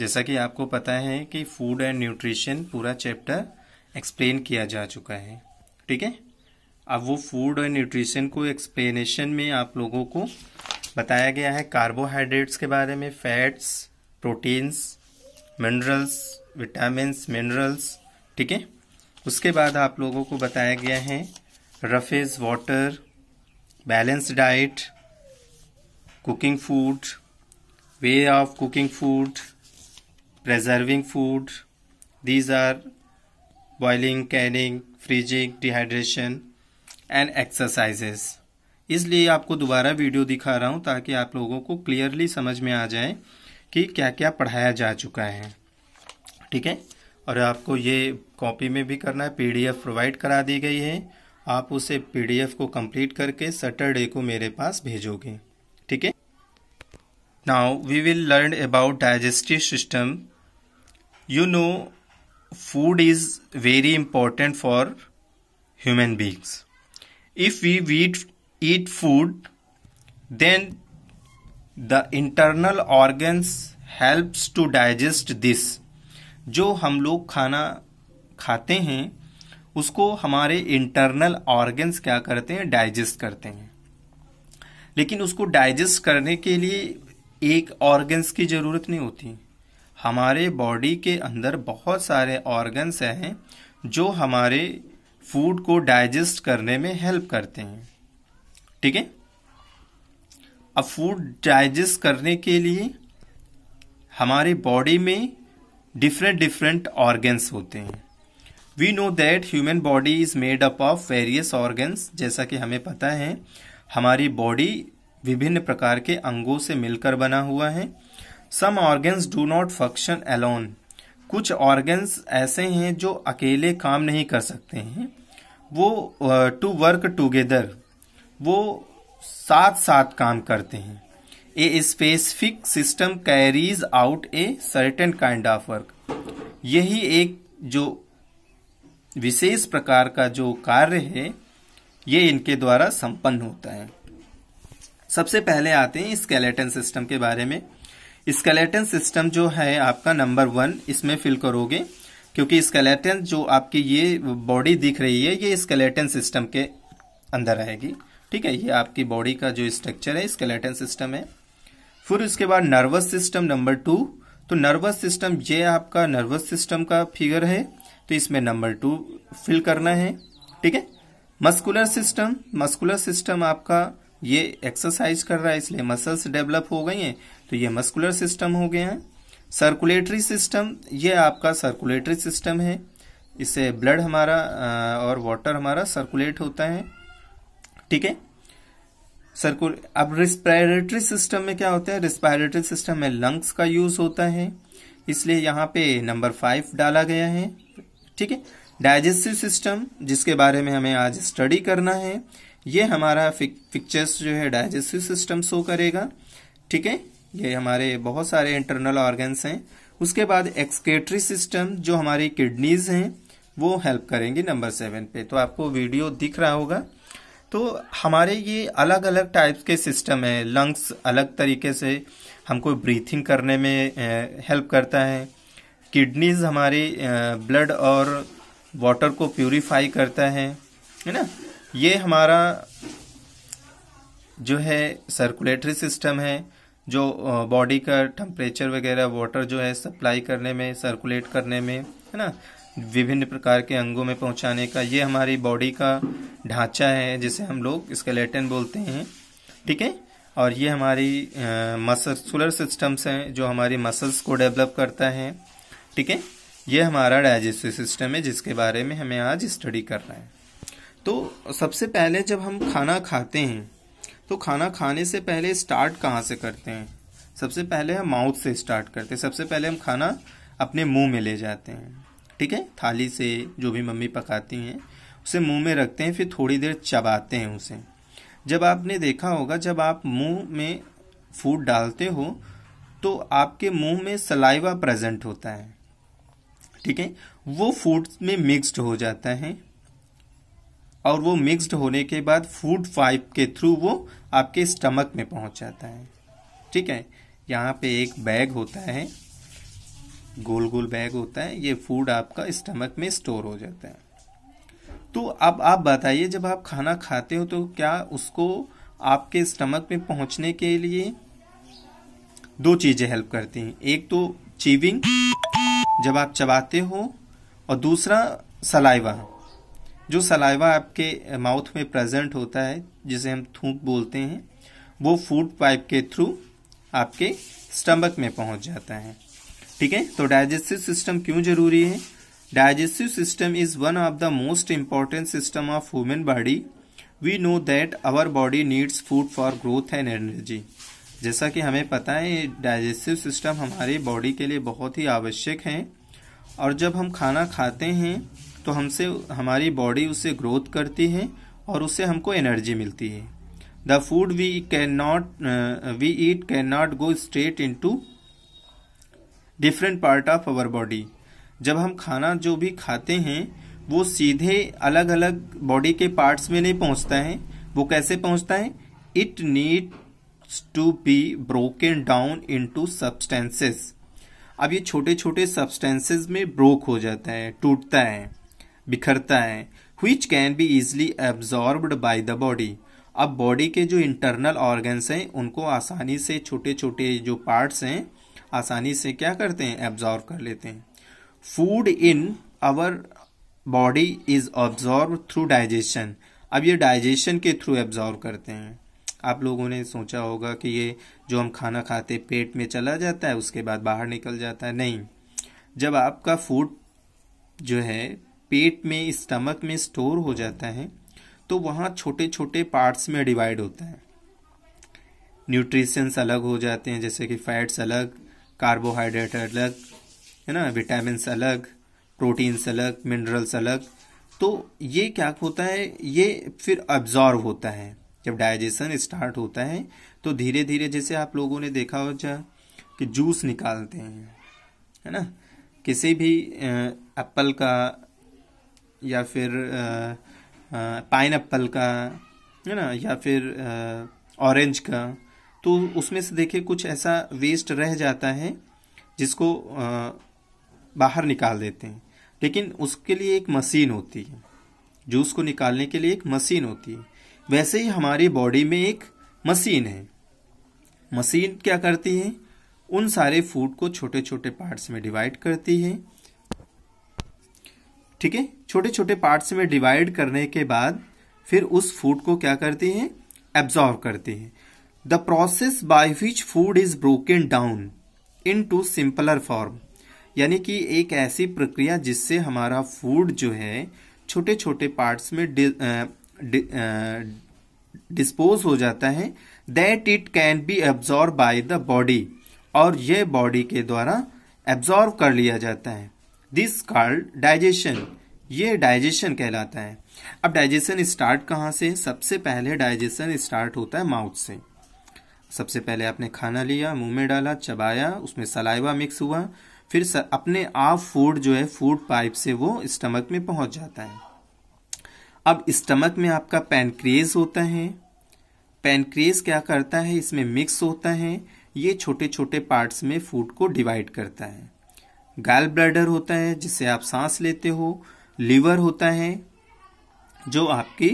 जैसा कि आपको पता है कि फूड एंड न्यूट्रिशन पूरा चैप्टर एक्सप्लेन किया जा चुका है ठीक है अब वो फूड एंड न्यूट्रिशन को एक्सप्लेनेशन में आप लोगों को बताया गया है कार्बोहाइड्रेट्स के बारे में fats proteins minerals vitamins minerals ठीक है उसके बाद आप लोगों को बताया गया है roughage water balance diet cooking food way of cooking food preserving food these are boiling canning freezing dehydration and exercises इसलिए आपको दोबारा वीडियो दिखा रहा हूँ ताकि आप लोगों को क्लियरली समझ में आ जाए कि क्या क्या पढ़ाया जा चुका है ठीक है और आपको ये कॉपी में भी करना है पीडीएफ प्रोवाइड करा दी गई है आप उसे पीडीएफ को कंप्लीट करके सैटरडे को मेरे पास भेजोगे ठीक है now we will learn about digestive system you know food is very important for human beings if we eat eat food then the internal organs helps to digest this जो हम लोग खाना खाते हैं उसको हमारे इंटरनल ऑर्गन्स क्या करते हैं डाइजेस्ट करते हैं लेकिन उसको डाइजेस्ट करने के लिए एक ऑर्गन्स की जरूरत नहीं होती हमारे बॉडी के अंदर बहुत सारे ऑर्गन्स हैं जो हमारे फूड को डाइजेस्ट करने में हेल्प करते हैं ठीक है अब फूड डाइजेस्ट करने के लिए हमारे बॉडी में डिफरेंट डिफरेंट ऑर्गन्स होते हैं we know that human body is made up of various organs जैसा कि हमें पता है हमारी बॉडी विभिन्न प्रकार के अंगों से मिलकर बना हुआ है some organs do not function alone कुछ ऑर्गन्स ऐसे हैं जो अकेले काम नहीं कर सकते हैं वो टू वर्क टुगेदर वो साथ साथ काम करते हैं a specific system carries out a certain kind of work यही एक जो विशेष प्रकार का जो कार्य है ये इनके द्वारा संपन्न होता है सबसे पहले आते हैं स्केलेटन सिस्टम के बारे में स्केलेटन सिस्टम जो है आपका नंबर वन इसमें फिल करोगे क्योंकि स्केलेटन जो आपकी ये बॉडी दिख रही है ये स्केलेटन सिस्टम के अंदर आएगी ठीक है ये आपकी बॉडी का जो स्ट्रक्चर है स्केलेटन सिस्टम है फिर उसके बाद नर्वस सिस्टम नंबर टू तो नर्वस सिस्टम ये आपका नर्वस सिस्टम का फिगर है तो इसमें नंबर टू फिल करना है ठीक है मस्कुलर सिस्टम मस्कुलर सिस्टम आपका ये एक्सरसाइज कर रहा है इसलिए मसल्स डेवलप हो गई हैं तो ये मस्कुलर सिस्टम हो गए हैं सर्कुलेटरी सिस्टम ये आपका सर्कुलेटरी सिस्टम है इससे ब्लड हमारा और वाटर हमारा सर्कुलेट होता है ठीक है सर्कुल अब रिस्पायरेटरी सिस्टम में क्या होता है रिस्पायरेटरी सिस्टम में लंग्स का यूज होता है इसलिए यहाँ पे नंबर फाइव डाला गया है ठीक है डाइजेस्टिव सिस्टम जिसके बारे में हमें आज स्टडी करना है ये हमारा फिक्चर्स जो है डाइजेस्टिव सिस्टम शो करेगा ठीक है ये हमारे बहुत सारे इंटरनल ऑर्गन्स हैं उसके बाद एक्सकेटरी सिस्टम जो हमारी किडनीज हैं वो हेल्प करेंगे नंबर सेवन पे तो आपको वीडियो दिख रहा होगा तो हमारे ये अलग अलग टाइप्स के सिस्टम है लंग्स अलग तरीके से हमको ब्रीथिंग करने में हेल्प करता है किडनीज हमारी ब्लड और वाटर को प्यूरीफाई करता है है ना ये हमारा जो है सर्कुलेटरी सिस्टम है जो बॉडी का टम्परेचर वगैरह वाटर जो है सप्लाई करने में सर्कुलेट करने में है ना विभिन्न प्रकार के अंगों में पहुंचाने का ये हमारी बॉडी का ढांचा है जिसे हम लोग स्केलेटन बोलते हैं ठीक है और ये हमारी मसलर सिस्टम्स हैं जो हमारी मसल्स को डेवलप करता है ठीक है ये हमारा डाइजेस्टिव सिस्टम है जिसके बारे में हमें आज स्टडी करना है तो सबसे पहले जब हम खाना खाते हैं तो खाना खाने से पहले स्टार्ट कहाँ से करते हैं सबसे पहले हम माउथ से स्टार्ट करते हैं सबसे पहले हम खाना अपने मुंह में ले जाते हैं ठीक है थाली से जो भी मम्मी पकाती हैं उसे मुंह में रखते हैं फिर थोड़ी देर चबाते हैं उसे जब आपने देखा होगा जब आप मुंह में फूड डालते हो तो आपके मुंह में सलाइवा प्रेजेंट होता है ठीक है वो फूड में मिक्स्ड हो जाता है और वो मिक्स्ड होने के बाद फूड पाइप के थ्रू वो आपके स्टमक में पहुंच जाता है ठीक है यहाँ पे एक बैग होता है गोल गोल बैग होता है ये फूड आपका स्टमक में स्टोर हो जाता है तो अब आप बताइए जब आप खाना खाते हो तो क्या उसको आपके स्टमक में पहुंचने के लिए दो चीज़ें हेल्प करती हैं एक तो चीविंग जब आप चबाते हो और दूसरा सलाइवा जो सलाइवा आपके माउथ में प्रेजेंट होता है जिसे हम थूक बोलते हैं वो फूड पाइप के थ्रू आपके स्टमक में पहुंच जाता है ठीक है तो डाइजेस्टिव सिस्टम क्यों जरूरी है digestive system is one of the most important system of human body we know that our body needs food for growth and energy जैसा कि हमें पता है डाइजेस्टिव सिस्टम हमारे बॉडी के लिए बहुत ही आवश्यक है और जब हम खाना खाते हैं तो हमसे हमारी बॉडी उससे ग्रोथ करती है और उससे हमको एनर्जी मिलती है the food we can not we eat can not go straight in to different part of our body जब हम खाना जो भी खाते हैं वो सीधे अलग अलग बॉडी के पार्ट्स में नहीं पहुंचता है वो कैसे पहुंचता है it needs to be broken down in to substances अब ये छोटे छोटे सब्सटेंसेस में ब्रोक हो जाता है टूटता है बिखरता है which can be easily absorb by the body अब बॉडी के जो इंटरनल ऑर्गन्स हैं उनको आसानी से छोटे छोटे जो पार्ट्स हैं आसानी से क्या करते हैं एब्जॉर्ब कर लेते हैं food in our body is absorb through digestion अब ये डाइजेशन के थ्रू एब्जॉर्ब करते हैं आप लोगों ने सोचा होगा कि ये जो हम खाना खाते पेट में चला जाता है उसके बाद बाहर निकल जाता है नहीं जब आपका फूड जो है पेट में स्टमक में स्टोर हो जाता है तो वहाँ छोटे छोटे पार्ट्स में डिवाइड होता है न्यूट्रिशंस अलग हो जाते हैं जैसे कि फैट्स अलग कार्बोहाइड्रेट अलग है ना विटामिन अलग प्रोटीन्स अलग मिनरल्स अलग तो ये क्या होता है ये फिर अब्जॉर्व होता है जब डाइजेशन स्टार्ट होता है तो धीरे धीरे जैसे आप लोगों ने देखा हो जा कि जूस निकालते हैं है ना किसी भी एप्पल का या फिर पाइन एप्पल का है ना या फिर ऑरेंज का तो उसमें से देखिए कुछ ऐसा वेस्ट रह जाता है जिसको आ, बाहर निकाल देते हैं लेकिन उसके लिए एक मशीन होती है जूस को निकालने के लिए एक मशीन होती है वैसे ही हमारी बॉडी में एक मशीन है मशीन क्या करती है उन सारे फूड को छोटे छोटे पार्ट्स में डिवाइड करती है ठीक है छोटे छोटे पार्ट्स में डिवाइड करने के बाद फिर उस फूड को क्या करते हैं एब्जॉर्व करते हैं the process by which food is broken down in to simpler form यानी कि एक ऐसी प्रक्रिया जिससे हमारा फूड जो है छोटे छोटे पार्ट्स में डि, डि, डिस्पोज हो जाता है that it can be absorb by the body और ये बॉडी के द्वारा एब्जॉर्व कर लिया जाता है दिस कार्ड डाइजेशन ये डाइजेशन कहलाता है अब डाइजेशन स्टार्ट कहाँ से सबसे पहले डाइजेशन स्टार्ट होता है माउथ से सबसे पहले आपने खाना लिया मुंह में डाला चबाया उसमें सलाइवा मिक्स हुआ फिर अपने आप फूड जो है फूड पाइप से वो स्टमक में पहुंच जाता है अब स्टमक में आपका पैनक्रेज होता है पैनक्रेज क्या करता है इसमें मिक्स होता है ये छोटे छोटे पार्ट्स में फूड को डिवाइड करता है गैल ब्लैडर होता है जिससे आप सांस लेते हो लीवर होता है जो आपकी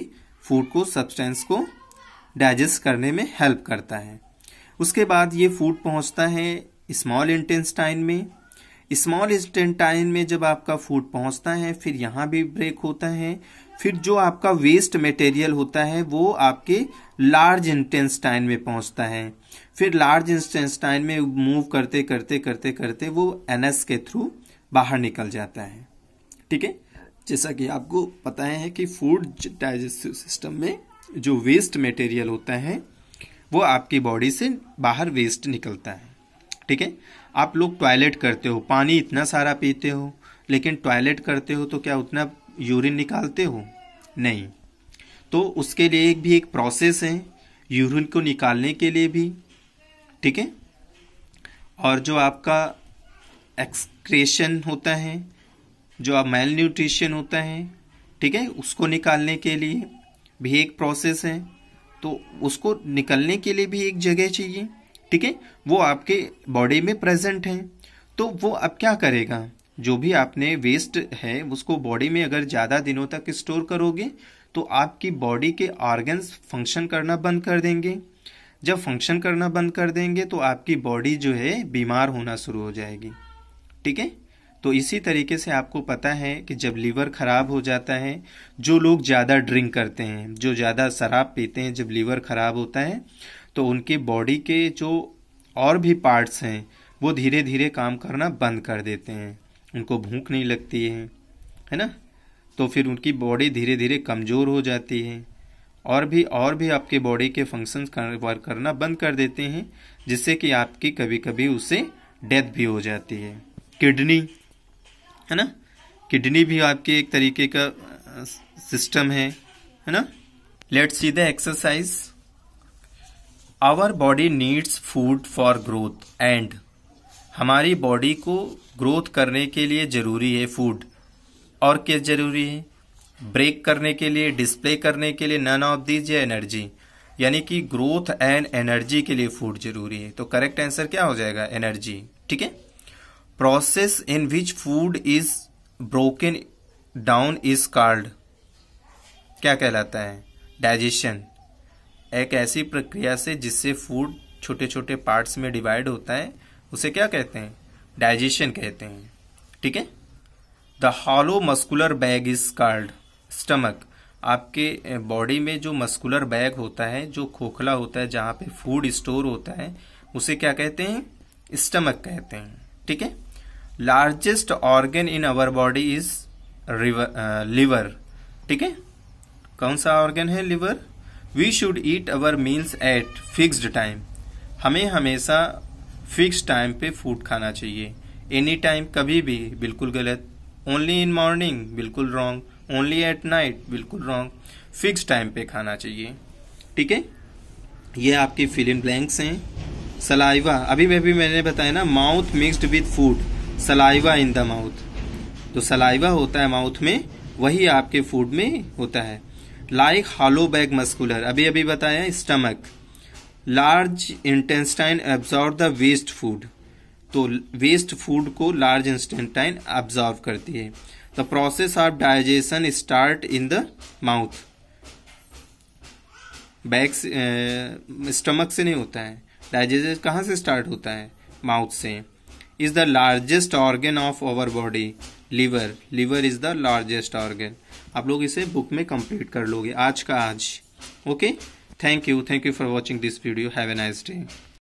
फूड को सब्सटेंस को डाइजेस्ट करने में हेल्प करता है उसके बाद ये फूड पहुंचता है स्मॉल इंटेस्टाइन में स्मॉल इंटेस्टाइन में जब आपका फूड पहुंचता है फिर यहाँ भी ब्रेक होता है फिर जो आपका वेस्ट मटेरियल होता है वो आपके लार्ज इंटेस्टाइन में पहुंचता है फिर लार्ज इंस्टेंस्टाइन में मूव करते करते करते करते वो एन के थ्रू बाहर निकल जाता है ठीक है जैसा कि आपको पता है कि फूड डाइजेस्टिव सिस्टम में जो वेस्ट मटेरियल होता है वो आपकी बॉडी से बाहर वेस्ट निकलता है ठीक है आप लोग टॉयलेट करते हो पानी इतना सारा पीते हो लेकिन टॉयलेट करते हो तो क्या उतना यूरिन निकालते हो नहीं तो उसके लिए एक भी एक प्रोसेस है यूरिन को निकालने के लिए भी ठीक है और जो आपका एक्सक्रेशन होता है जो आप मेल न्यूट्रिशन होता है ठीक है उसको निकालने के लिए भी एक प्रोसेस है तो उसको निकलने के लिए भी एक जगह चाहिए ठीक है वो आपके बॉडी में प्रेजेंट है तो वो अब क्या करेगा जो भी आपने वेस्ट है उसको बॉडी में अगर ज़्यादा दिनों तक स्टोर करोगे तो आपकी बॉडी के ऑर्गन्स फंक्शन करना बंद कर देंगे जब फंक्शन करना बंद कर देंगे तो आपकी बॉडी जो है बीमार होना शुरू हो जाएगी ठीक है तो इसी तरीके से आपको पता है कि जब लीवर खराब हो जाता है जो लोग ज़्यादा ड्रिंक करते हैं जो ज़्यादा शराब पीते हैं जब लीवर खराब होता है तो उनके बॉडी के जो और भी पार्ट्स हैं वो धीरे धीरे काम करना बंद कर देते हैं उनको भूख नहीं लगती है है ना तो फिर उनकी बॉडी धीरे धीरे कमज़ोर हो जाती है और भी और भी आपके बॉडी के फंक्शन कर, वर्क करना बंद कर देते हैं जिससे कि आपकी कभी कभी उसे डेथ भी हो जाती है किडनी है ना किडनी भी आपके एक तरीके का सिस्टम है है ना let see the exercise our body needs food for growth and हमारी बॉडी को ग्रोथ करने के लिए जरूरी है फूड और क्या जरूरी है ब्रेक करने के लिए डिस्प्ले करने के लिए नन ऑफ दीज या एनर्जी यानी कि ग्रोथ एंड एनर्जी के लिए फूड जरूरी है तो करेक्ट आंसर क्या हो जाएगा एनर्जी ठीक है process in which food is broken down is called क्या कहलाता है डाइजेशन एक ऐसी प्रक्रिया से जिससे फूड छोटे छोटे पार्ट्स में डिवाइड होता है उसे क्या कहते हैं डाइजेशन कहते हैं ठीक है the hollow muscular bag is called stomach आपके बॉडी में जो मस्कुलर बैग होता है जो खोखला होता है जहां पे फूड स्टोर होता है उसे क्या कहते हैं स्टमक कहते हैं ठीक है largest organ in our body is liver ठीक है कौन सा ऑर्गेन है liver we should eat our meals at fixed time हमें हमेशा फिक्स टाइम पे फूड खाना चाहिए एनी टाइम कभी भी बिल्कुल गलत ओनली इन मॉर्निंग बिल्कुल रॉन्ग ओनली एट नाइट बिल्कुल रॉन्ग फिक्स टाइम पे खाना चाहिए ठीक है ये आपके फिलिंग ब्लैंक्स हैं सलाइवा अभी मैं भी मैंने बताया ना mouth mixed with food saliva in the mouth तो सलाइवा होता है माउथ में वही आपके फूड में होता है लाइक हालो बैग मस्कुलर अभी अभी बताया stomach large intestine absorb the waste food तो वेस्ट फूड को लार्ज इंस्टेंटाइन ऑब्जॉर्व करती है the process of digestion start in the mouth back stomach से नहीं होता है डाइजेशन कहाँ से स्टार्ट होता है माउथ से is the largest organ of our body liver liver is the largest organ आप लोग इसे बुक में कंप्लीट कर लोगे आज का आज okay thank you thank you for watching this video have a nice day